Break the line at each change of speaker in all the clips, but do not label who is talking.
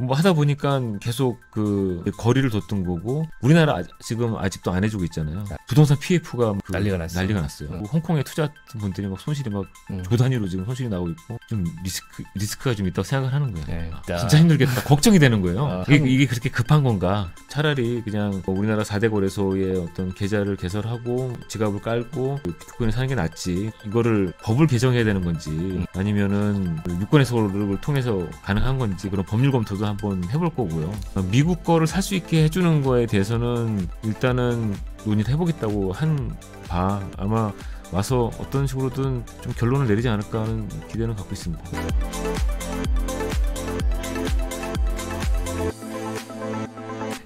뭐 하다 보니까 계속 그 거리를 뒀던 거고 우리나라 아, 지금 아직도 안 해주고 있잖아요. 부동산 PF가 그 난리가 났어요. 난리가 났어요. 응. 어. 뭐 홍콩에 투자한 분들이 막 손실이 막 응. 음. 조단위로 그 지금 손실이 나오고 있고 좀 리스크 리스크가 좀 있다고 생각을 하는 거예요. 네. 아, 진짜 힘들겠다. 걱정이 되는 거예요. 아, 이게, 이게, 그렇게 급한 건가? 차라리 그냥 뭐 우리나라 4대 거래소의 어떤 계좌를 개설하고 지갑을 깔고 비트코인을 사는 게 낫지. 이거를 법을 개정해야 되는 건지 아니면은 유권해석을 통해서 가능한 건지 그런 법률 검토도 한번 해볼 거고요. 미국 거를 살 수 있게 해주는 거에 대해서는 일단은 논의를 해보겠다고 한 바 아마 와서 어떤 식으로든 좀 결론을
내리지 않을까 하는 기대는 갖고 있습니다.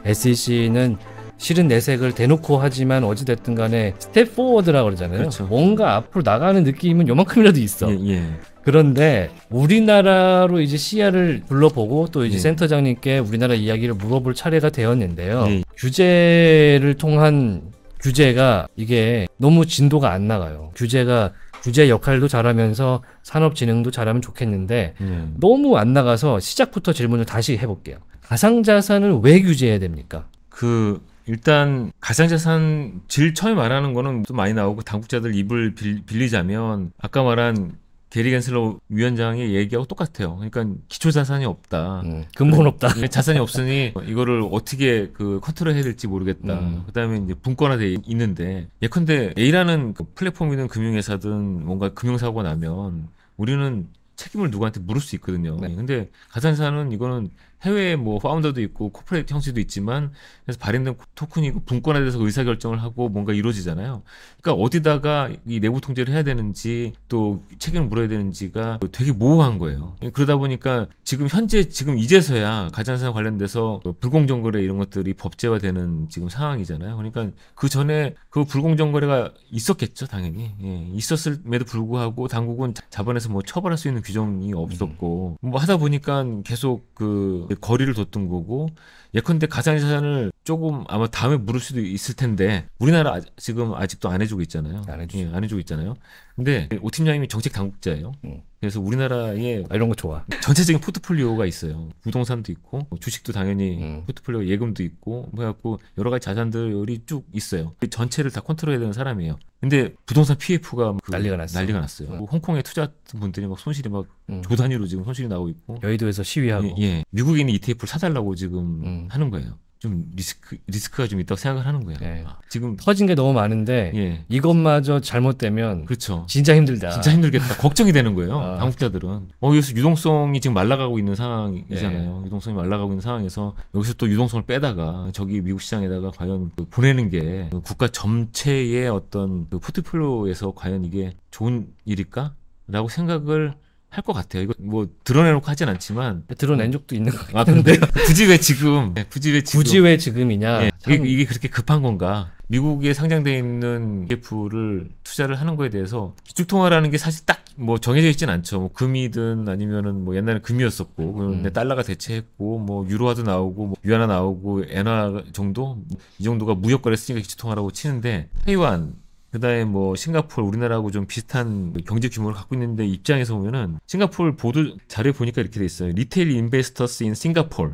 SEC는 실은 내색을 대놓고 하지만 어찌됐든 간에 스텝 포워드라 그러잖아요. 그렇죠. 뭔가 앞으로 나가는 느낌은 요만큼이라도 있어. 예, 예. 그런데 우리나라로 이제 시야를 불러보고 또 이제 네. 센터장님께 우리나라 이야기를 물어볼 차례가 되었는데요. 네. 규제를 통한 규제가 이게 너무 진도가 안 나가요. 규제가 규제 역할도 잘하면서 산업 진흥도 잘하면 좋겠는데 네. 너무 안 나가서 시작부터 질문을 다시 해볼게요. 가상자산을 왜 규제해야 됩니까? 그 일단 가상자산
질 처음에 말하는 거는 좀 많이 나오고 당국자들 입을 빌, 리자면 아까 말한 게리 겐슬러 위원장의 얘기하고 똑같아요. 그러니까 기초 자산이 없다. 음, 근본 없다. 음. 자산이 없으니 이거를 어떻게 그 컨트롤 해야 될지 모르겠다. 음. 그다음에 이제 분권화돼 있는데 예컨대 A라는 그 플랫폼이든 금융회사든 뭔가 금융사고가 나면 우리는 책임을 누구한테 물을 수 있거든요. 네. 근데 가산사는 이거는 해외에 뭐 파운더도 있고 코퍼레이트 형식도 있지만 그래서 발행된 토큰이고 분권에 대해서 의사결정을 하고 뭔가 이루어지잖아요. 그러니까 어디다가 이 내부 통제를 해야 되는지 또 책임을 물어야 되는지가 되게 모호한 거예요. 그러다 보니까 지금 현재 지금 이제서야 가짜사상 관련돼서 뭐 불공정 거래 이런 것들이 법제화되는 지금 상황이잖아요. 그러니까 그 전에 그 불공정 거래가 있었겠죠, 당연히 예, 있었음에도 불구하고 당국은 자본에서 뭐 처벌할 수 있는 규정이 없었고 음. 뭐 하다 보니까 계속 그 거리를 뒀던 거고 예컨대 가상자산을 조금 아마 다음에 물을 수도 있을 텐데 우리나라 아, 지금 아직도 안 해주고 있잖아요. 안, 해주 예, 안 해주고 있잖아요. 근데 오 팀장님이 정책 당국자예요. 음. 그래서 우리나라의 아, 이런 거 좋아. 전체적인 포트폴리오가 있어요. 부동산도 있고 주식도 당연히 음. 포트폴리오 예금도 있고 뭐갖고 여러 가지 자산들이 쭉 있어요. 그 전체를 다 컨트롤해야 되는 사람이에요. 근데 부동산 PF가 그 난리가 났어요. 난리가 났어요. 음. 뭐 홍콩에 투자한 분들이 막 손실이 막 음. 조단위로 지금 손실이 나고 있고 여의도에서 시위하고 예, 예. 미국인이는
ETF를 사달라고 지금 음. 하는 거예요. 좀 리스크 리스크가 좀 있다고 생각을 하는 거예요. 네. 아. 지금 터진 게 너무 많은데 예. 이것마저 잘못되면 그렇죠. 진짜 힘들다. 진짜 힘들겠다.
걱정이 되는 거예요. 아. 당국자들은. 어 여기서 유동성이 지금 말라가고 있는 상황이잖아요. 예. 유동성이 말라가고 있는 상황에서 여기서 또 유동성을 빼다가 저기 미국 시장에다가 과연 그 보내는 게 그 국가 전체의 어떤 그 포트폴리오에서 과연 이게 좋은 일일까? 라고 생각을 할것 같아요. 이거 뭐 드러내놓고 하진 않지만 드러낸 적도 있는 것 같긴 아, 근데 굳이 왜 지금? 네, 굳이 왜 지금? 굳이 왜 지금이냐? 네, 이게, 이게 그렇게 급한 건가? 미국에 상장돼 있는 ETF를 투자를 하는 거에 대해서 기축통화라는 게 사실 딱 뭐 정해져 있진 않죠. 뭐 금이든 아니면은 뭐 옛날에 금이었었고 그 음. 근데 음. 달러가 대체했고 뭐 유로화도 나오고 뭐 유화나 오고 엔화 정도 이 정도가 무역거래 쓰니까 기축통화라고 치는데 회이완 그다음에 뭐 싱가포르 우리나라하고 좀 비슷한 뭐 경제 규모를 갖고 있는데 입장에서 보면은 싱가포르 보도 자료 보니까 이렇게 돼 있어요. 리테일 인베스터스 인 싱가포르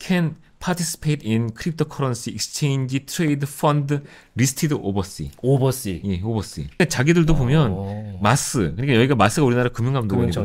can participate in c r y p t o 드 u r r e n c y e x c h a n g 예, o v e 자기들도 아, 보면 마스. 그러니까 여기가 마스가 우리나라 금융감독원이죠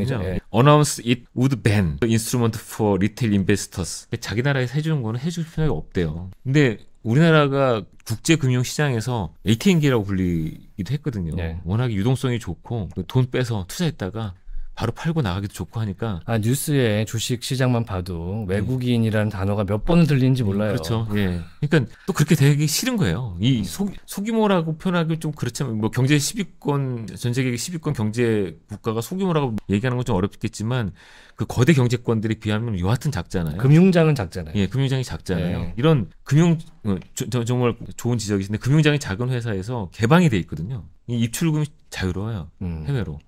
어나운스 예. 잇 우드 밴 n c e 루먼트 o u l d ban the 자기 나라에서 해주는 거는 해줄 필요가 없대요. 근데 우리나라가 국제 금융 시장에서 ATM기라고 불리기도 했거든요. 네. 워낙 유동성이 좋고 돈 빼서
투자했다가 바로 팔고 나가기도 좋고 하니까 아 뉴스에 주식 시장만 봐도 외국인이라는 네. 단어가 몇번은 들리는지 음, 몰라요. 그렇죠. 예. 그러니까 또 그렇게 되기 싫은 거예요. 이 소,
음. 소규모라고 표현하기 좀 그렇지만 뭐 경제 10위권 전 세계 10위권 경제 국가가 소규모라고 얘기하는 건 좀 어렵겠지만 그 거대 경제권들이 비하면 여하튼 작잖아요. 금융장은 작잖아요. 예, 금융장이 작잖아요. 네. 이런 금융 어, 저, 정말 좋은 지적이신데 금융장이 작은 회사에서 개방이 돼 있거든요. 이 입출금이 자유로워요. 음. 해외로.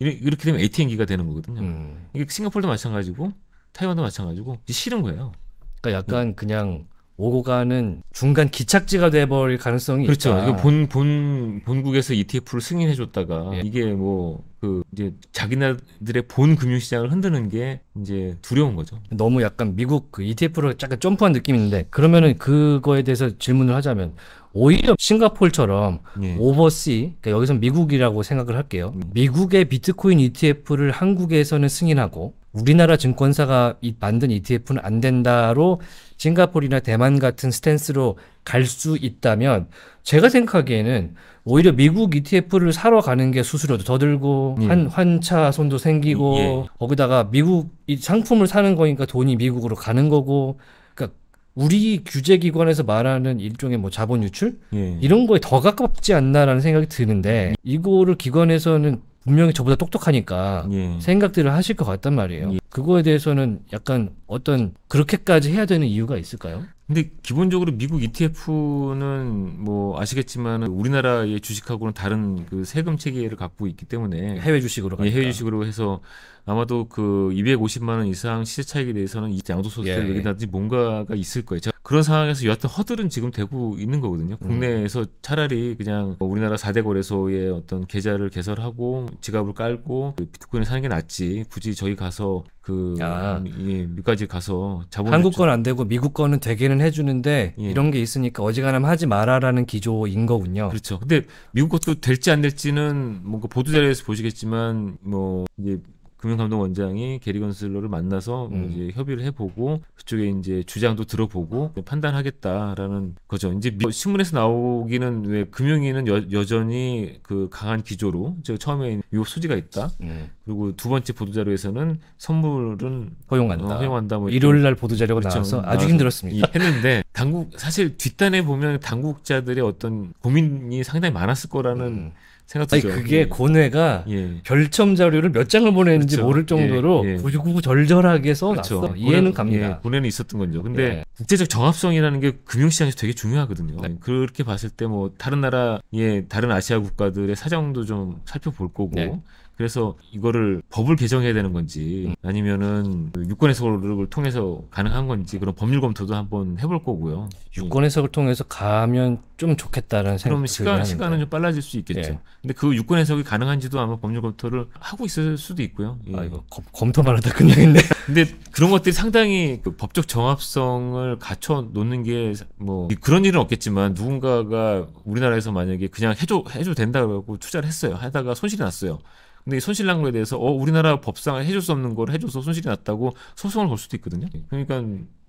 이렇게 되면 ATM기가 되는 거거든요. 음. 이게 싱가폴도 마찬가지고 타이완도 마찬가지고 싫은 거예요. 그러니까 약간 네. 그냥 오고 가는 중간 기착지가 돼버릴 가능성이 그렇죠. 있다. 그렇죠. 본,
본, 본국에서
ETF를 승인해줬다가 예. 이게 뭐, 그, 이제 자기네들의 본 금융시장을 흔드는 게 이제 두려운 거죠. 너무 약간 미국 그 e t f 를 약간 점프한 느낌인데 그러면은 그거에 대해서 질문을 하자면 오히려 싱가폴처럼 예. 오버시, 그러니까 여기서 미국이라고 생각을 할게요. 음. 미국의 비트코인 ETF를 한국에서는 승인하고 우리나라 증권사가 만든 ETF는 안 된다로 싱가폴이나 대만 같은 스탠스로 갈 수 있다면 제가 생각하기에는 오히려 미국 ETF를 사러 가는 게 수수료도 더 들고 예. 한 환차 손도 생기고 예, 예. 거기다가 미국 이 상품을 사는 거니까 돈이 미국으로 가는 거고 우리 규제기관에서 말하는 일종의 뭐 자본 유출 예. 이런 거에 더 가깝지 않나라는 생각이 드는데 이거를 기관에서는 분명히 저보다 똑똑하니까 예. 생각들을 하실 것 같단 말이에요. 예. 그거에 대해서는 약간 어떤 그렇게까지 해야 되는 이유가 있을까요? 근데 기본적으로 미국
ETF는 뭐 아시겠지만 우리나라의 주식하고는 다른 그 세금 체계를 갖고 있기 때문에 해외 주식으로 예, 해외 주식으로 해서 아마도 그 250만 원 이상 시세 차익에 대해서는 이 양도소득세 예. 얘기라든지 뭔가가 있을 거예요. 그런 상황에서 여하튼 허들은 지금 되고 있는 거거든요. 음. 국내에서 차라리 그냥 뭐 우리나라 4대 거래소의 어떤 계좌를 개설하고 지갑을 깔고
그 비트코인을 사는 게 낫지. 굳이 저희 가서 그 아. 예, 밑까지 가서 자본 한국 건 안 되고 미국 거는 되기는 해주는데 예. 이런 게 있으니까 어지간하면 하지 마라라는 기조인 거군요. 그렇죠. 근데 미국 것도 될지 안 될지는 뭔가 뭐 그 보도 자료에서 보시겠지만
뭐 이제 금융감독원장이 게리 건슬러를 만나서 뭐 음. 이제 협의를 해보고 그쪽에 이제 주장도 들어보고 판단하겠다라는 거죠. 이제 신문에서 나오기는 왜 금융위는 여, 전히그 강한 기조로 제 처음에 유혹 소지가 있다. 음. 그리고 두 번째 보도자료에서는 선물은 허용한다. 어, 허용한다. 뭐 일요일 날 보도자료가 그렇죠. 나와서 아주 힘들었습니다. 했는데 당국 사실 뒷단에 보면 당국자들의 어떤 고민이 상당히 많았을 거라는 음. 생각도 아니, 그게 예. 고뇌가 예. 별첨 자료를
몇 장을 보냈는지 그렇죠. 모를 정도로 예. 예. 구구절절하게 써놨어. 그렇죠. 이해는 예,
갑니다. 고뇌는 있었던 건죠. 근데 국제적 정합성이라는 게 금융시장에서 되게 중요하거든요. 네. 그렇게 봤을 때 뭐 다른 나라 예, 다른 아시아 국가들의 사정도 좀 살펴볼 거고 네. 그래서 이거를 법을 개정해야 되는 건지 아니면은 그 유권 해석을 통해서 가능한 건지 그런 법률 검토도 한번 해볼 거고요. 유권 해석을 통해서 가면 좀 좋겠다는 생각이 그럼 시간 시간은 좀 빨라질 수 있겠죠. 예. 근데 그 유권 해석이 가능한지도 아마 법률 검토를 하고 있을 수도 있고요. 예. 아 이거 검,
검토만 하다 끝나겠네.
근데 그런 것들이 상당히 그 법적 정합성을 갖춰 놓는 게 뭐 그런 일은 없겠지만 누군가가 우리나라에서 만약에 그냥 해줘 해줘 된다고 투자를 했어요. 하다가 손실이 났어요. 근데 이 손실난거에 대해서 어 우리나라 법상 해줄 수 없는 걸 해줘서 손실이 났다고 소송을 걸 수도 있거든요. 예. 그러니까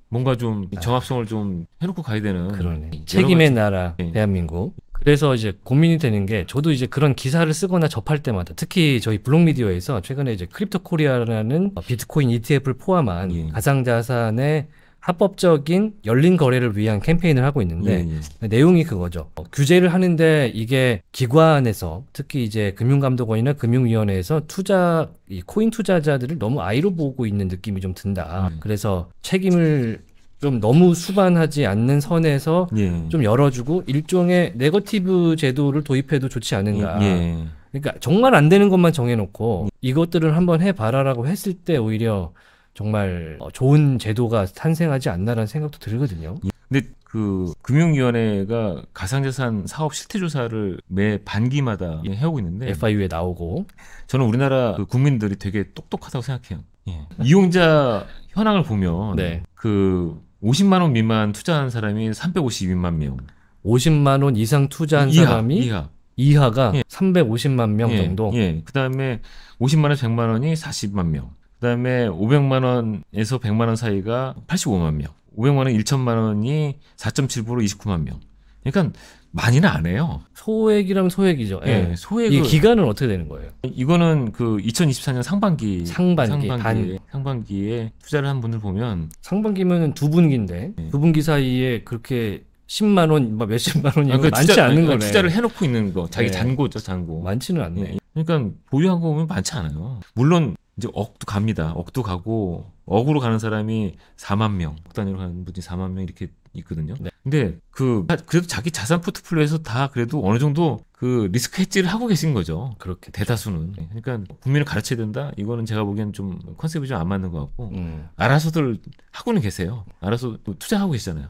뭔가 좀 아. 정합성을 좀 해놓고 가야 되는 그러네. 책임의 나라 예. 대한민국. 그래서 이제 고민이 되는 게 저도 이제 그런 기사를 쓰거나 접할 때마다 특히 저희 블록미디어에서 최근에 이제 크립토 코리아라는 비트코인 ETF를 포함한 예. 가상자산의 합법적인 열린 거래를 위한 캠페인을 하고 있는데 예, 예. 내용이 그거죠. 어, 규제를 하는데 이게 기관에서 특히 이제 금융감독원이나 금융위원회에서 투자 이 코인 투자자들을 너무 아이로 보고 있는 느낌이 좀 든다. 음. 그래서 책임을 좀 너무 수반하지 않는 선에서 예. 좀 열어주고 일종의 네거티브 제도를 도입해도 좋지 않은가. 예, 예. 그러니까 정말 안 되는 것만 정해놓고 이것들을 한번 해봐라라고 했을 때 오히려 정말 어, 좋은 제도가 탄생하지 않나라는 생각도 들거든요. 예. 근데 그 금융위원회가 가상자산 사업
실태 조사를 매 반기마다 예, 해오고 있는데 FIU에 나오고 저는 우리나라 그 국민들이 되게 똑똑하다고 생각해요. 예. 이용자 현황을 보면 네. 그 50만 원 미만 투자한 사람이 352만 명, 50만 원 이상 투자한 이하, 사람이 이하. 이하가 예. 350만 명 예. 정도. 예. 그다음에 50만 원, 100만 원이 40만 명. 그다음에 500만 원에서 100만 원 사이가 85만 명. 500만 원, 1천만 원이 4.7%로 29만 명. 그러니까 많이는 안 해요. 소액이라면 소액이죠. 예. 네, 예. 소액. 이 기간은 어떻게 되는 거예요? 이거는 그 2024년
상반기 상반기 상반기
상반기에
투자를 한분을 보면 상반기면은 두 분기인데 네. 두 분기 사이에 그렇게 10만 원, 막 뭐 몇십만 원이 그러니까 많지 투자, 않는 그 거네. 투자를 해놓고
있는 거, 자기 네. 잔고죠, 잔고. 많지는 않네. 그러니까 보유한 거 보면 많지 않아요. 물론 이제 억도 갑니다. 억도 가고 억으로 가는 사람이 4만 명, 억 단위로 가는 분이 4만 명 이렇게 있거든요. 네. 근데 그 그래도 자기 자산 포트폴리오에서 다 그래도 어느 정도 그 리스크 해지를 하고 계신 거죠. 그렇게 대다수는. 네. 그러니까 국민을 가르쳐야 된다. 이거는 제가 보기엔 좀 컨셉이 좀 안 맞는 것 같고 음. 알아서들 하고는 계세요. 알아서 뭐 투자하고 계시잖아요.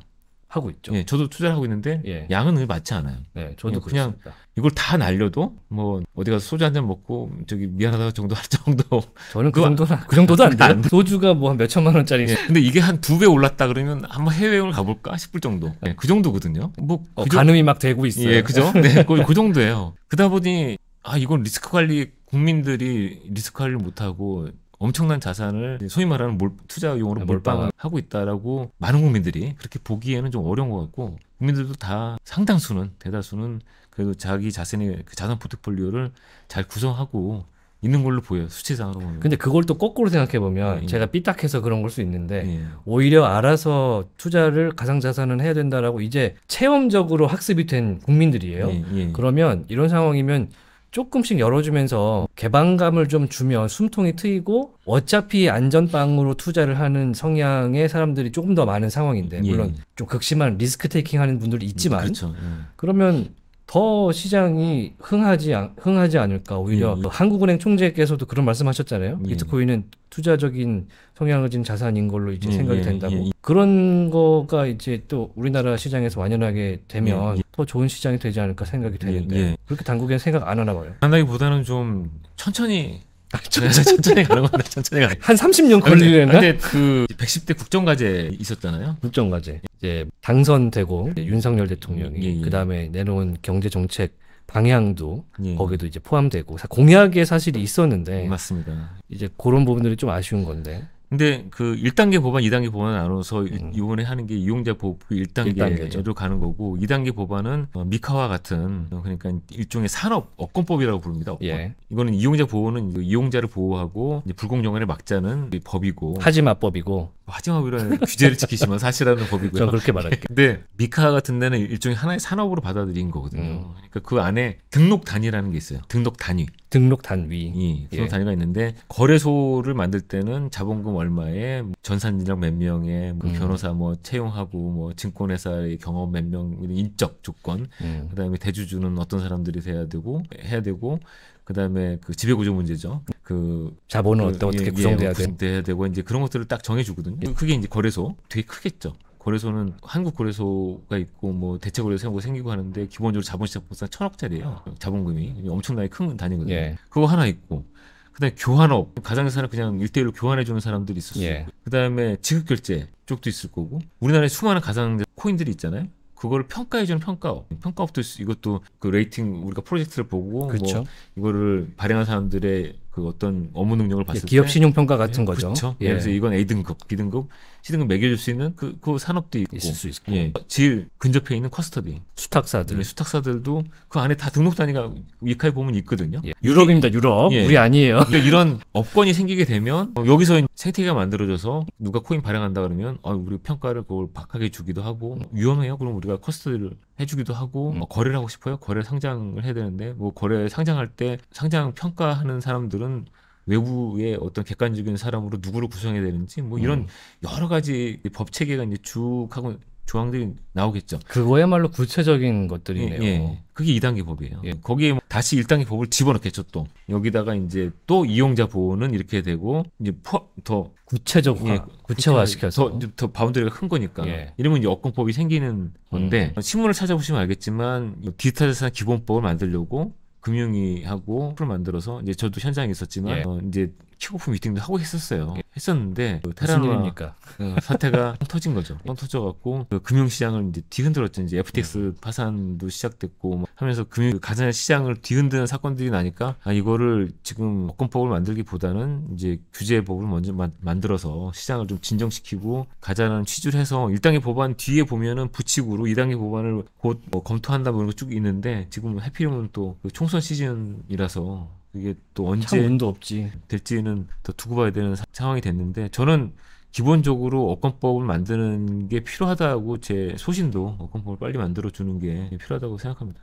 하고 있죠. 예, 저도 투자를 하고 있는데 예. 양은 늘 맞지 않아요. 네, 저도 예, 그냥 그렇습니다. 이걸 다 날려도 뭐 어디 가서 소주 한 잔 먹고 저기 미안하다 정도 할 정도. 저는 그 정도 그 정도도 안 돼요. 소주가 뭐한몇 천만 원짜리. 예, 근데 이게 한 두 배 올랐다 그러면 한번 해외여행을 가볼까 싶을 정도. 네. 예, 그 정도거든요. 뭐 어, 그 가늠이 막 되고 예, 있어요. 예, 그죠? 네, 그, 그 정도예요. 그다 보니 아 이건 리스크 관리 국민들이 리스크 관리를 못하고 엄청난 자산을 소위 말하는 몰, 투자용으로 아, 몰빵을 하고 있다라고 많은 국민들이 그렇게 보기에는 좀 어려운 것 같고 국민들도 다 상당수는 대다수는 그래도 자기 자신의 그 자산 포트폴리오를 잘 구성하고 있는 걸로 보여요
수치상으로 보면. 근데 그걸 또 거꾸로 생각해 보면 예. 예. 제가 삐딱해서 그런 걸 수 있는데 예. 오히려 알아서 투자를 가상자산은 해야 된다라고 이제 체험적으로 학습이 된 국민들이에요. 예. 예. 그러면 이런 상황이면 조금씩 열어주면서 개방감을 좀 주면 숨통이 트이고 어차피 안전빵으로 투자를 하는 성향의 사람들이 조금 더 많은 상황인데 물론 예. 좀 극심한 리스크 테이킹 하는 분들이 있지만 그렇죠. 예. 그러면 더 시장이 흥하지 흥하지 않을까 오히려 예, 예. 그 한국은행 총재께서도 그런 말씀하셨잖아요. 예. 비트코인은 투자적인 성향을 진 자산인 걸로 이제 예, 생각이 예, 된다고 예, 그런 거가 이제 또 우리나라 시장에서 완연하게 되면 더 좋은 시장이 되지 않을까 생각이 되는데 그렇게 당국에 생각 안 하나 봐요.
한다기보다는 좀 천천히
아, 천천히 가는 건데 천천히 가한 30년 걸리려데 근데 그 110대 국정과제 있었잖아요. 국정과제 이제 당선되고 이제 예. 윤석열 대통령이 예, 예. 그 다음에 내놓은 경제 정책 방향도 예. 거기도 이제 포함되고 공약에 사실 이 있었는데 맞습니다. 이제 그런 부분들이 좀 아쉬운 건데 근데 그 1단계 법안, 2단계 법안 나눠서
음. 이번에 하는 게 이용자 보호법 1단계로 그 1 가는 거고 2단계 법안은 어, 미카와 같은 어, 그러니까 일종의 산업 업권법이라고 부릅니다. 업권. 예. 이거는 이용자 보호는 이용자를 보호하고 불공정을 막자는 법이고 하지마법이고 뭐 하지마법이라는 규제를 지키시면 사실하는 법이고요. 저 그렇게 말할게요. 근데 미카 와 같은 데는 일종의 하나의 산업으로 받아들인 거거든요. 음. 그러니까 그 안에 등록 단위라는 게 있어요. 등록 단위. 등록 단위. 예, 등록 예. 단위가 있는데 거래소를 만들 때는 자본금 얼마에 전산인력 몇 명에 뭐 음. 변호사 뭐 채용하고 뭐 증권회사의 경험 몇명 인적 조건 음. 그다음에 대주주는 어떤 사람들이 돼야 되고 해야 되고 그다음에 그 지배구조 문제죠. 그 자본은 그, 어떤 어떻게 예, 예, 구성돼야, 예, 야 되고 이제 그런 것들을 딱 정해주거든요. 그게 이제 거래소 되게 크겠죠. 거래소는 한국 거래소가 있고 뭐 대체 고래소 생기고, 생기고 하는데 기본적으로 자본시장 보상 천억짜리예요. 어. 자본금이 엄청나게 큰 단위거든요. 예. 그거 하나 있고 그다음에 교환업 가상자산을 그냥 일대일로 교환해 주는 사람들이 있었어요. 예. 그다음에 지급결제 쪽도 있을 거고 우리나라에 수많은 가상 코인들이 있잖아요. 그걸 평가해주는 평가업, 평가업도 이것도 그 레이팅 우리가 프로젝트를 보고 뭐 그쵸. 뭐 이거를 발행한 사람들의 그 어떤 업무 능력을 봤을 예, 기업 때 기업 신용 평가 같은 예, 거죠. 그렇죠. 예. 그래서 이건 A 등급, B 등급, C 등급 매겨줄 수 있는 그, 그 산업도 있고, 있을 수 있고, 예. 제 근접해 있는 커스터디 수탁사들, 예, 수탁사들도 그 안에 다 등록 단위가 위카에 보면 있거든요. 예. 유럽입니다, 유럽. 예. 우리 아니에요. 그러니까 이런 업권이 생기게 되면 어, 여기서 생태계가 만들어져서 누가 코인 발행한다 그러면 어, 우리 평가를 그걸 박하게 주기도 하고 음. 위험해요. 그럼 우리가 커스터디를 해주기도 하고 음. 어, 거래를 하고 싶어요. 거래 상장을 해야 되는데 뭐 거래 상장할 때 상장 평가하는 사람들은 또는 외부의 어떤 객관적인 사람으로 누구를 구성해야 되는지 뭐 음. 이런 음. 여러 가지 법 체계가 이제 쭉 하고 조항들이 나오겠죠. 그거야말로 구체적인 것들이네요. 예, 예. 그게 2단계 법이에요. 예. 거기에 뭐 다시 1단계 법을 집어넣겠죠, 또. 여기다가 이제 또 이용자 보호는 이렇게 되고 이제 포, 더 구체적화, 예, 구체화시켜서 더, 더 바운더리가 큰 거니까. 예. 이러면 이제 업공법이 생기는 건데 음. 신문을 찾아보시면 알겠지만 디지털 자산 기본법을 만들려고 금융위하고 프로 만들어서 이제 저도 현장에 있었지만 예. 어, 이제 킥오프 미팅도 하고 했었어요. 했었는데 그 테라 일입니까? 그 사태가 터진 거죠. 터져갖고 그 금융시장을 이제 뒤흔들었죠. 이제 FTX 네. 파산도 시작됐고 뭐 하면서 금융 그 가장 시장을 뒤흔드는 사건들이 나니까 아, 이거를 지금 법권법을 만들기보다는 이제 규제법을 먼저 마, 만들어서 시장을 좀 진정시키고 가자는 취지를 해서 1단계 뭐 법안 뒤에 보면은 부칙으로 2단계 법안을 곧뭐 검토한다 뭐 이런 거 쭉 있는데 지금 해피이은또 그 총선 시즌이라서 이게 또 언제 운도 없지. 될지는 더 두고 봐야 되는 사, 상황이 됐는데 저는 기본적으로 어권법을 만드는
게 필요하다고 제 소신도 어권법을 빨리 만들어 주는 게 필요하다고 생각합니다.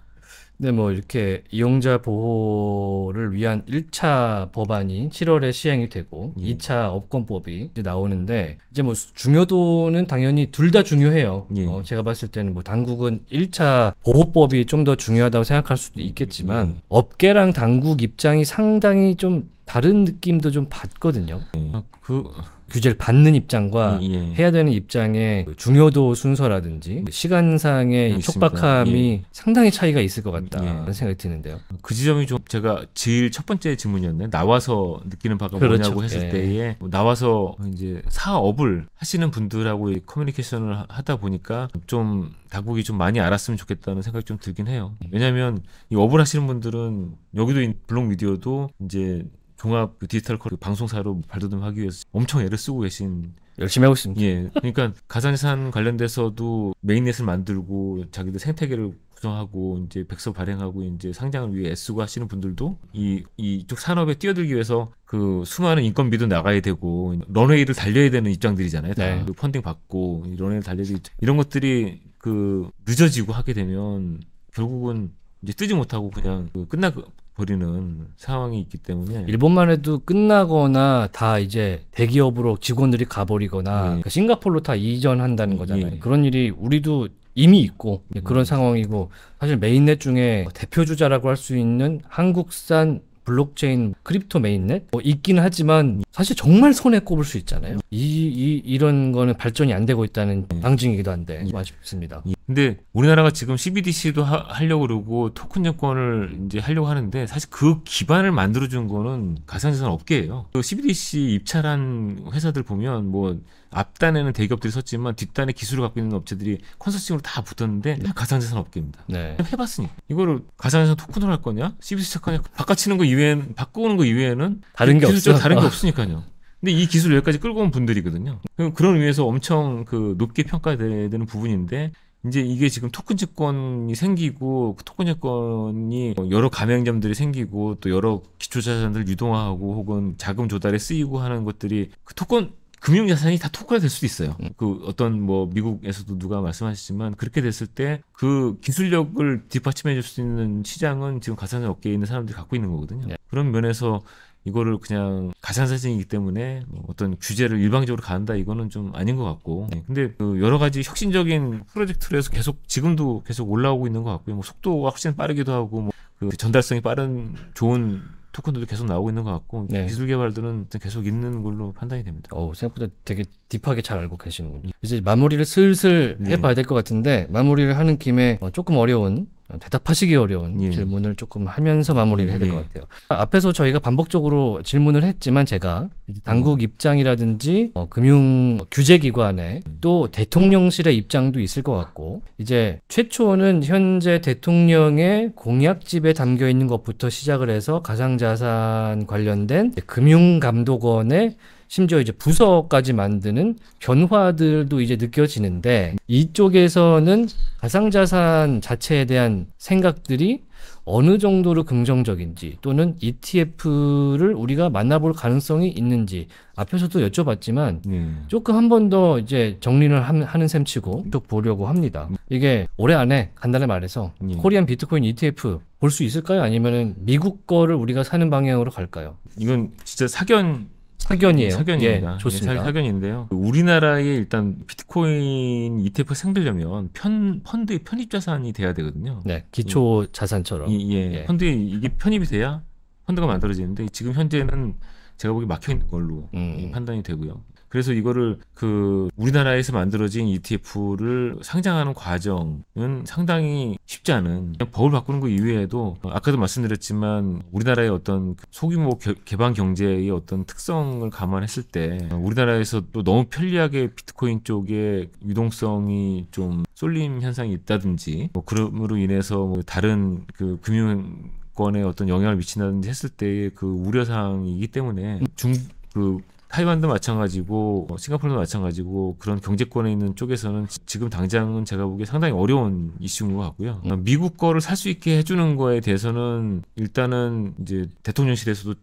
근데 뭐 이렇게 이용자 보호를 위한 1차 법안이 7월에 시행이 되고 예. 2차 업권법이 이제 나오는데 이제 뭐 중요도는 당연히 둘 다 중요해요. 예. 어, 제가 봤을 때는 뭐 당국은 1차 보호법이 좀 더 중요하다고 생각할 수도 있겠지만 예. 업계랑 당국 입장이 상당히 좀 다른 느낌도 좀 받거든요. 예. 아, 그 규제를 받는 입장과 예. 예. 해야 되는 입장의 그 중요도 순서라든지 그 시간상의 있 촉박함이 예. 상당히 차이가 있을 것같다는 예. 생각이 드는데요. 그
지점이 좀 제가 제일 첫 번째 질문이었네요.
나와서 느끼는
바가 그렇죠. 뭐냐고 했을 예. 때에 뭐 나와서 이제 사업을 하시는 분들하고 커뮤니케이션을 하다 보니까 좀 당국이 좀 많이 알았으면 좋겠다는 생각이 좀 들긴 해요. 왜냐하면 이 업을 하시는 분들은 여기도 블록 미디어도 이제 종합 그 디지털 컬 그 방송사로 발돋움하기 위해서 엄청 애를 쓰고 계신 열심히 하고 있습니다. 예. 그러니까 가산산 관련돼서도 메인넷을 만들고 자기들 생태계를 구성하고 이제 백서 발행하고 이제 상장을 위해 애쓰고 하시는 분들도 이 이쪽 산업에 뛰어들기 위해서 그 수많은 인건비도 나가야 되고 런웨이를 달려야 되는 입장들이잖아요. 다 네. 그 펀딩 받고 런웨이를 달려야 되고 이런 것들이 그 늦어지고 하게 되면 결국은
이제 뜨지 못하고 그냥 그 끝나 버리는
상황이 있기 때문에
일본만 해도 끝나거나 다 이제 대기업으로 직원들이 가버리거나 네. 그러니까 싱가폴로 다 이전한다는 거잖아요. 네. 그런 일이 우리도 이미 있고 네. 그런 상황이고 사실 메인넷 중에 대표주자라고 할 수 있는 한국산 블록체인 크립토 메인넷 뭐 있긴 하지만 사실 정말 손에 꼽을 수 있잖아요. 이, 이 이런 거는 발전이 안 되고 있다는 방증이기도 예. 한데 예. 아쉽습니다. 예.
근데 우리나라가 지금 CBDC도 하, 려고 그러고 토큰 여권을 이제 하려고 하는데 사실 그 기반을 만들어 준 거는 가상자산 업계예요. 그 CBDC 입찰한 회사들 보면 뭐 앞단에는 대기업들이 섰지만 뒷단에 기술을 갖고 있는 업체들이 컨설팅으로 다 붙었는데 다 가상자산 업계입니다. 네. 해봤으니 이거를 가상자산 토큰으로 할 거냐, CBDC 할 거냐 바꿔치는 거 이외엔 바꾸는 거 이외에는 다른 게 없어. 다른 게 없으니까. 그러니까요. 근데 이 기술 을 여기까지 끌고 온 분들이거든요. 그런 의미에서 엄청 그 높게 평가되는 부분인데 이제 이게 지금 토큰 채권이 생기고 그 토큰 채권이 여러 가맹점들이 생기고 또 여러 기초 자산들 유동화하고 혹은 자금 조달에 쓰이고 하는 것들이 그 토큰 금융 자산이 다 토큰화 될 수도 있어요. 음. 그 어떤 뭐 미국에서도 누가 말씀하시지만 그렇게 됐을 때 그 기술력을 뒷받침해 줄 수 있는 시장은 지금 가상자 업계에 있는 사람들이 갖고 있는 거거든요. 네. 그런 면에서 이거를 그냥 가상사진이기 때문에 뭐 어떤 규제를 일방적으로 가한다 이거는 좀 아닌 것 같고 네, 근데 그 여러 가지 혁신적인 프로젝트로 해서 계속 지금도 계속 올라오고 있는 것 같고요 뭐 속도가 확실히 빠르기도 하고 뭐 그 전달성이 빠른 좋은 토큰들도 계속 나오고 있는 것 같고 네. 기술 개발들은
계속 있는 걸로 판단이 됩니다. 어, 생각보다 되게 딥하게 잘 알고 계시는군요. 이제 마무리를 슬슬 네. 해봐야 될 것 같은데 마무리를 하는 김에 어, 조금 어려운 대답하시기 어려운 예. 질문을 조금 하면서 마무리를 해야 될것 예. 같아요. 앞에서 저희가 반복적으로 질문을 했지만 제가 당국 입장이라든지 어, 금융 규제기관에 또 대통령실의 입장도 있을 것 같고 이제 최초는 현재 대통령의 공약집에 담겨 있는 것부터 시작을 해서 가상자산 관련된 금융감독원의 심지어 이제 부서까지 만드는 변화들도 이제 느껴지는데 이쪽에서는 가상자산 자체에 대한 생각들이 어느 정도로 긍정적인지 또는 ETF를 우리가 만나볼 가능성이 있는지 앞에서도 여쭤봤지만 음. 조금 한 번 더 이제 정리를 하는 셈치고 쭉 보려고 합니다. 이게 올해 안에 간단히 말해서 음. 코리안 비트코인 ETF 볼 수 있을까요? 아니면은 미국 거를 우리가 사는 방향으로 갈까요? 이건 진짜 사견 사견이에요. 사견입니다. 예, 예 좋습니다. 사, 견인데요 우리나라에 일단 비트코인
ETF 생기려면 편 펀드의 편입 자산이 돼야 되거든요. 네, 기초 음. 자산처럼. 이, 예, 예, 펀드에 이게 편입이 돼야 펀드가 만들어지는데 지금 현재는 제가 보기 막혀 있는 걸로 음. 판단이 되고요. 그래서 이거를 그 우리나라에서 만들어진 ETF를 상장하는 과정은 상당히 쉽지 않은 그냥 법을 바꾸는 것 이외에도 아까도 말씀드렸지만 우리나라의 어떤 소규모 개방 경제의 어떤 특성을 감안했을 때 우리나라에서 또 너무 편리하게 비트코인 쪽에 유동성이 좀 쏠림 현상이 있다든지 뭐 그럼으로 인해서 뭐 다른 그 금융권에 어떤 영향을 미친다든지 했을 때의 그 우려사항이기 때문에 중그 타이완도 마찬가지고 뭐 싱가포르도 마찬가지고 그런 경제권에 있는 쪽에서는 지금 당장은 제가 보기에 상당히 어려운 이슈인 것 같고요. 예. 그러니까 미국 거를 살 수 있게 해주는 거에 대해서는 일단은 이제 대통령실에서도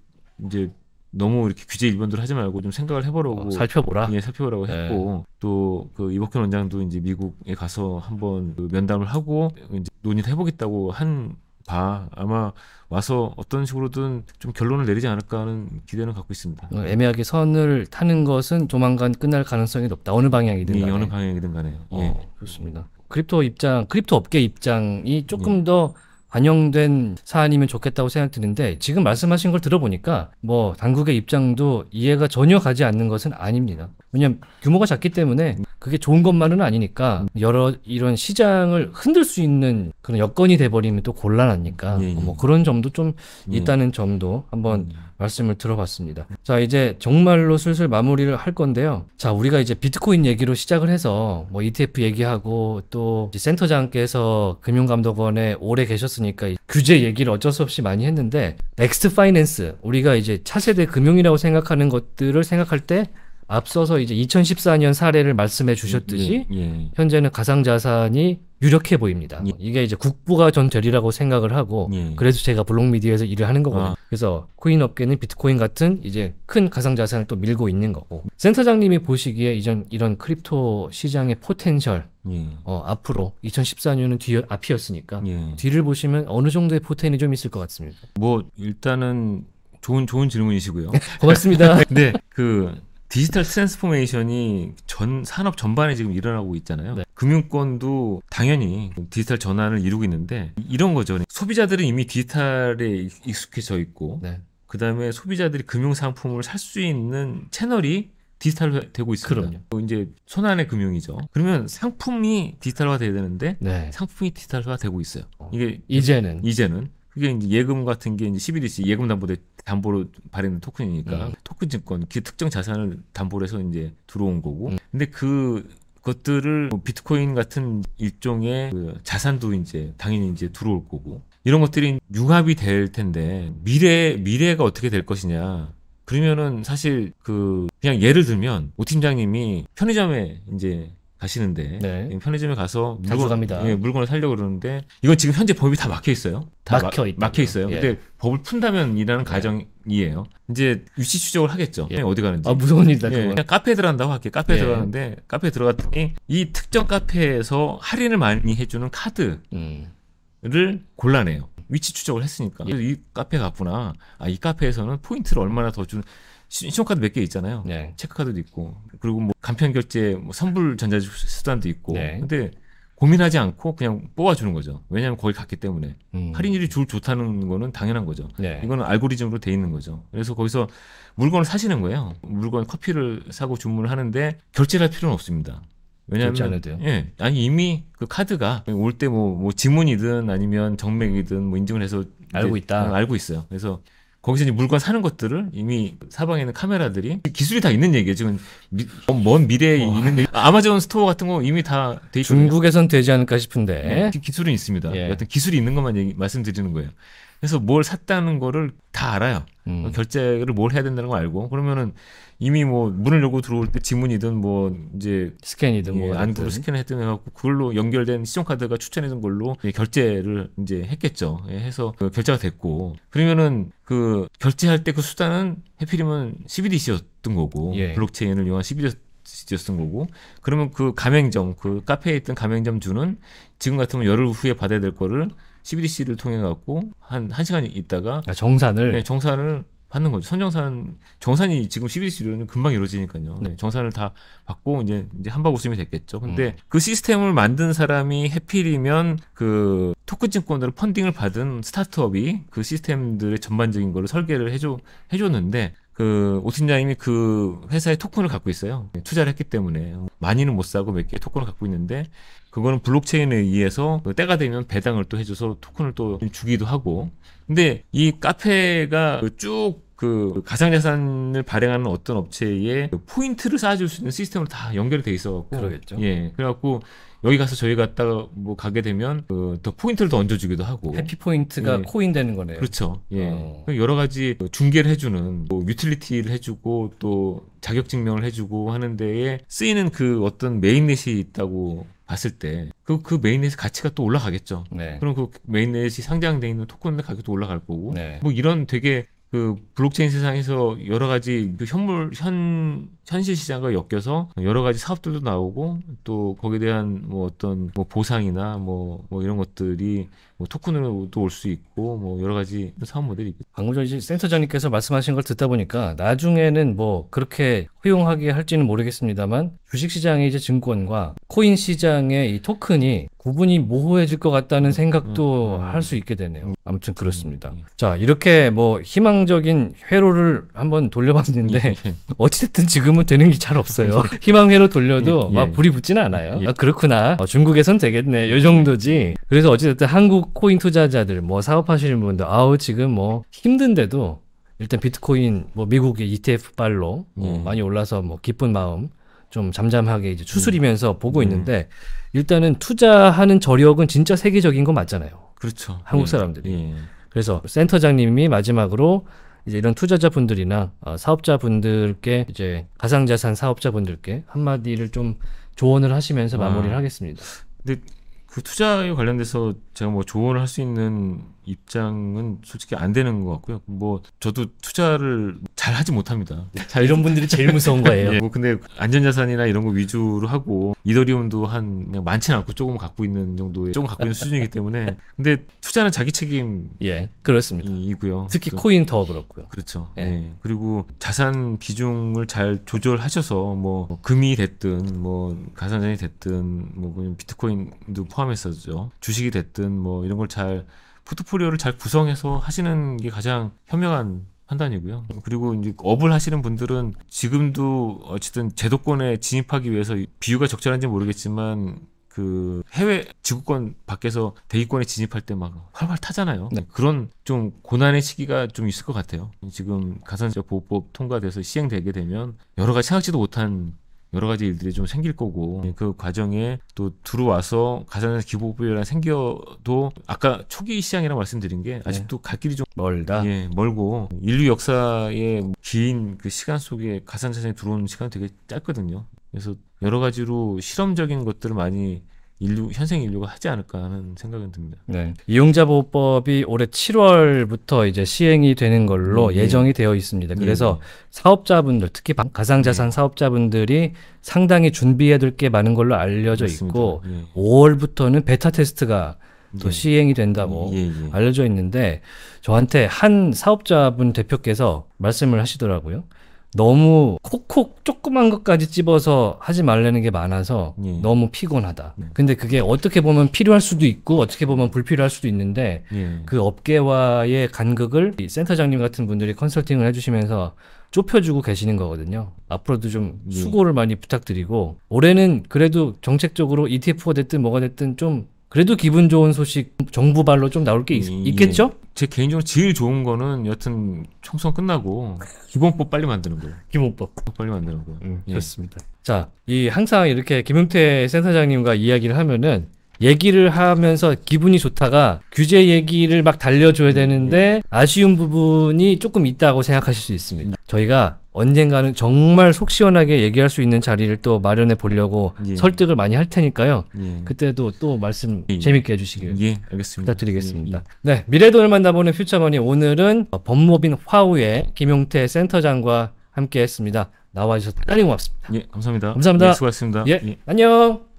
이제 너무 이렇게 규제 일변도를 하지 말고 좀 생각을 해보라고 어, 살펴보라. 예, 살펴보라고 네. 했고 또 그 이복현 원장도 이제 미국에 가서 한번 그 면담을 하고 이제 논의를 해보겠다고 한봐 아마 와서 어떤 식으로든 좀 결론을 내리지 않을까 하는 기대는 갖고 있습니다.
어, 애매하게 선을 타는 것은 조만간 끝날 가능성이 높다. 어느 방향이든 예, 간에. 예, 어느 방향이든 간에. 어, 예. 그렇습니다. 크립토 입장, 크립토 업계 입장이 조금 예. 더 반영된 사안이면 좋겠다고 생각드는데 지금 말씀하신 걸 들어보니까 뭐 당국의 입장도 이해가 전혀 가지 않는 것은 아닙니다. 왜냐면 규모가 작기 때문에 그게 좋은 것만은 아니니까 여러 이런 시장을 흔들 수 있는 그런 여건이 돼버리면 또 곤란하니까 예, 예. 뭐 그런 점도 좀 음. 있다는 점도 한번 음. 말씀을 들어봤습니다. 자 이제 정말로 슬슬 마무리를 할 건데요. 자 우리가 이제 비트코인 얘기로 시작을 해서 뭐 ETF 얘기하고 또 센터장께서 금융감독원에 오래 계셨으니까 규제 얘기를 어쩔 수 없이 많이 했는데 넥스트 파이낸스 우리가 이제 차세대 금융이라고 생각하는 것들을 생각할 때 앞서서 이제 2014년 사례를 말씀해 주셨듯이 예, 예. 현재는 가상 자산이 유력해 보입니다. 예. 이게 이제 국부가 전 되리라고 생각을 하고 예. 그래서 제가 블록미디어에서 일을 하는 거거든요. 아. 그래서 코인 업계는 비트코인 같은 이제 큰 가상 자산을 또 밀고 있는 거고 센터장님이 보시기에 이전 이런 크립토 시장의 포텐셜 예. 어, 앞으로 2014년은 뒤 앞이었으니까 예. 뒤를 보시면 어느 정도의 포텐이 좀 있을 것 같습니다.
뭐 일단은 좋은 좋은 질문이시고요. 고맙습니다. 네, 그 디지털 트랜스포메이션이 전 산업 전반에 지금 일어나고 있잖아요. 네. 금융권도 당연히 디지털 전환을 이루고 있는데 이런 거죠. 소비자들은 이미 디지털에 익숙해져 있고 네. 그다음에 소비자들이 금융 상품을 살 수 있는 채널이 디지털화되고 있습니다. 그럼요. 이제 손안의 금융이죠. 그러면 상품이 디지털화돼야 되는데 네. 상품이 디지털화되고 있어요. 어, 이게 이제는 이제는 그게 이제 예금 같은 게 이제 11일씩 예금 담보대 담보로 발행된 토큰이니까 음. 토큰 증권 그 특정 자산을 담보로 해서 이제 들어온 거고. 음. 근데 그 것들을 뭐 비트코인 같은 일종의 그 자산도 이제 당연히 이제 들어올 거고. 이런 것들이 융합이 될 텐데 미래 미래가 어떻게 될 것이냐 그러면은 사실 그 그냥 예를 들면 오 팀장님이 편의점에 이제 가시는데 네. 편의점에 가서 물건, 예, 물건을 사려고 그러는데 이건 지금 현재 법이 다 막혀 있어요. 다 막혀 있 막혀 있어요. 예. 근데 법을 푼다면이라는 네. 가정이에요. 이제 유치 추적을 하겠죠. 예. 예. 어디 가는지. 아 무서운 일이다. 예. 그냥 카페에 들어간다고 할게요. 카페에 예. 들어가는데 카페에 들어갔더니 이 특정 카페에서 할인을 많이 해주는 카드를 음. 골라내요. 위치 추적을 했으니까 이 카페 갔구나. 아이 카페에서는 포인트를 얼마나 더 주는. 준... 신용카드 몇 개 있잖아요. 네. 체크카드도 있고 그리고 뭐 간편 결제 뭐 선불 전자 수단도 있고. 네. 근데 고민하지 않고 그냥 뽑아주는 거죠. 왜냐하면 거기 갔기 때문에 음. 할인율이 줄 좋다는 거는 당연한 거죠. 네. 이거는 알고리즘으로 돼 있는 거죠. 그래서 거기서 물건을 사시는 거예요. 물건 커피를 사고 주문을 하는데 결제할 필요는 없습니다. 왜냐하면 예 아니 이미 그 카드가 올 때 뭐뭐 뭐 지문이든 아니면 정맥이든 뭐 인증을 해서 알고 있다 어, 알고 있어요. 그래서 거기서 이제 물건 사는 것들을 이미 사방에 있는 카메라들이 기술이 다 있는 얘기예요. 지금 미, 어, 먼 미래에 와. 있는 얘기. 아마존 스토어 같은 거 이미 다돼 중국에선 되지 않을까 싶은데. 네, 기술은 있습니다. 예. 여튼 기술이 있는 것만 얘기, 말씀드리는 거예요. 그래서 뭘 샀다는 거를 다 알아요. 음. 결제를 뭘 해야 된다는 걸 알고 그러면은 이미 뭐 문을 열고 들어올 때 지문이든 뭐 이제 스캔이든 뭐 예, 뭐 안구로 스캔 했든 해갖고 그걸로 연결된 신용카드가 추천해준 걸로 예, 결제를 이제 했겠죠. 예, 해서 그 결제가 됐고 그러면은 그 결제할 때 그 수단은 해필이면 CBDC였던 거고 예. 블록체인을 이용한 CBDC 였던 거고 그러면 그 가맹점 그 카페에 있던 가맹점 주는 지금 같으면 열흘 후에 받아야 될 거를 CBDC를 통해 갖고 한 한시간 있다가 아, 정산을 네, 정산을 받는 거죠. 선정산 정산이 지금 11시로는 금방 이루어지니까요. 네. 네. 정산을 다 받고 이제 이제 한박 웃 쓰면 됐겠죠. 근데 음. 그 시스템을 만든 사람이 해필이면 그 토큰증권으로 펀딩을 받은 스타트업이 그 시스템들의 전반적인 거를 설계를 해줘 해줬는데 그 오팀장님이 그 회사의 토큰을 갖고 있어요. 투자를 했기 때문에 많이는 못 사고 몇 개 토큰을 갖고 있는데 그거는 블록체인에 의해서 그 때가 되면 배당을 또 해줘서 토큰을 또 주기도 하고 근데 이 카페가 쭉그 그 가상자산을 발행하는 어떤 업체에 그 포인트를 쌓아줄 수 있는 시스템으로 다 연결이 돼 있어갖고 그러겠죠. 예, 그래갖고 여기 가서 저희 갔다가 뭐 가게 되면 그 더 포인트를 더 얹어주기도 하고 해피 포인트가 예. 코인 되는 거네요. 그렇죠. 예, 어. 여러 가지 중계를 해주는 뭐 유틸리티를 해주고 또 자격증명을 해주고 하는 데에 쓰이는 그 어떤 메인넷이 있다고 봤을 때그그 그 메인넷의 가치가 또 올라가겠죠. 네. 그럼 그 메인넷이 상장돼 있는 토큰의 가격도 올라갈 거고 네. 뭐 이런 되게 그 블록체인 세상에서 여러 가지 그 현물 현 현실 시장과 엮여서 여러 가지 사업들도 나오고 또 거기에 대한 뭐 어떤 뭐 보상이나 뭐뭐 뭐 이런 것들이 뭐 토큰으로도 올 수
있고 뭐 여러 가지 사업 모델이 있고. 방금 전 센터장님께서 말씀하신 걸 듣다 보니까 나중에는 뭐 그렇게 허용하게 할지는 모르겠습니다만 주식 시장의 이제 증권과 코인 시장의 이 토큰이 구분이 모호해질 것 같다는 음, 생각도 음, 음, 할수 있게 되네요. 아무튼 그렇습니다. 음, 음, 자, 이렇게 뭐 희망적인 회로를 한번 돌려봤는데 예, 예. 어찌됐든 지금은 되는 게 잘 없어요. 희망 회로 돌려도 예, 예, 막 불이 붙지는 않아요. 예. 아, 그렇구나. 어, 중국에선 되겠네. 요 정도지. 그래서 어찌됐든 한국 비트코인 투자자들, 뭐 사업하시는 분들, 아우 지금 뭐 힘든데도 일단 비트코인 뭐 미국의 ETF 발로 뭐 음. 많이 올라서 뭐 기쁜 마음 좀 잠잠하게 이제 음. 추스리면서 음. 보고 있는데 일단은 투자하는 저력은 진짜 세계적인 거 맞잖아요. 그렇죠. 한국 예. 사람들이. 예. 예. 그래서 센터장님이 마지막으로 이제 이런 투자자분들이나 어, 사업자분들께 이제 가상자산 사업자분들께 한마디를 좀 조언을 하시면서 아. 마무리를 아. 하겠습니다. 근데 그 투자에 관련돼서 제가 뭐 조언을 할 수 있는
입장은 솔직히 안 되는 것 같고요. 뭐 저도 투자를 잘 하지 못합니다. 자, 이런 분들이 제일 무서운 거예요. 예, 뭐 근데 안전자산이나 이런 거 위주로 하고 이더리움도 한 그냥 많지는 않고 조금 갖고 있는 정도의 조금 갖고 있는 수준이기 때문에 근데 투자는 자기 책임 예 그렇습니다. 이고요. 특히 또, 코인
더 그렇고요. 그렇죠.
예. 예. 그리고 자산 비중을 잘 조절하셔서 뭐 금이 됐든 뭐 가산전이 됐든 뭐 비트코인도 포함해서죠. 주식이 됐든 뭐 이런 걸잘 포트폴리오를 잘 구성해서 하시는 게 가장 현명한 판단이고요. 그리고 이제 업을 하시는 분들은 지금도 어쨌든 제도권에 진입하기 위해서 비유가 적절한지 모르겠지만 그 해외 지구권 밖에서 대기권에 진입할 때 막 활활 타잖아요. 네. 그런 좀 고난의 시기가 좀 있을 것 같아요. 지금 가산자 보호법 통과돼서 시행되게 되면 여러 가지 생각지도 못한 여러 가지 일들이 좀 생길 거고 예, 그 과정에 또 들어와서 가산에서 기부부여란 생겨도 아까 초기 시장이라 말씀드린 게 아직도 네. 갈 길이 좀 멀다. 예, 멀고 인류 역사의 긴 그 시간 속에 가산 자산이 들어오는 시간이 되게 짧거든요. 그래서 여러 가지로 실험적인 것들을 많이 인류 현생 인류가 하지 않을까 하는 생각은 듭니다.
네. 이용자 보호법이 올해 7월부터 이제 시행이 되는 걸로 음, 예. 정이 되어 있습니다. 예, 그래서 예. 사업자분들 특히 가상자산 예. 사업자분들이 상당히 준비해야 될 게 많은 걸로 알려져 맞습니다. 있고 5월부터는 예. 베타 테스트가 또 네. 시행이 된다고 예, 알려져 있는데 저한테 한 사업자분 대표께서 말씀을 하시더라고요. 너무 콕콕 조그만 것까지 집어서 하지 말라는 게 많아서 예. 너무 피곤하다. 예. 근데 그게 어떻게 보면 필요할 수도 있고 어떻게 보면 불필요할 수도 있는데 예. 그 업계와의 간극을 센터장님 같은 분들이 컨설팅을 해주시면서 좁혀주고 계시는 거거든요. 앞으로도 좀 예. 수고를 많이 부탁드리고 올해는 그래도 정책적으로 ETF가 됐든 뭐가 됐든 좀 그래도 기분 좋은 소식 정부 발로 좀 나올 게 있, 예, 겠죠제 개인적으로 제일 좋은 거는 여튼 총선 끝나고 기본법 빨리 만드는 거 기본법 빨리 만드는 거예 음, 예. 그렇습니다. 자, 이 항상 이렇게 김용태 센터장님과 이야기를 하면은 얘기를 하면서 기분이 좋다가 규제 얘기를 막 달려줘야 되는데 음, 예. 아쉬운 부분이 조금 있다고 생각하실 수 있습니다. 저희가 언젠가는 정말 속 시원하게 얘기할 수 있는 자리를 또 마련해 보려고 예. 설득을 많이 할 테니까요. 예. 그때도 또 말씀 예. 예. 재밌게 해주시길 예. 알겠습니다. 부탁드리겠습니다. 예, 예. 네, 미래돈을 만나보는 퓨처머니 오늘은 어, 법무법인 화우의 김용태 센터장과 함께했습니다. 나와주셔서 대단히 고맙습니다. 예, 감사합니다. 감사합니다. 네, 수고하셨습니다. 예, 안녕.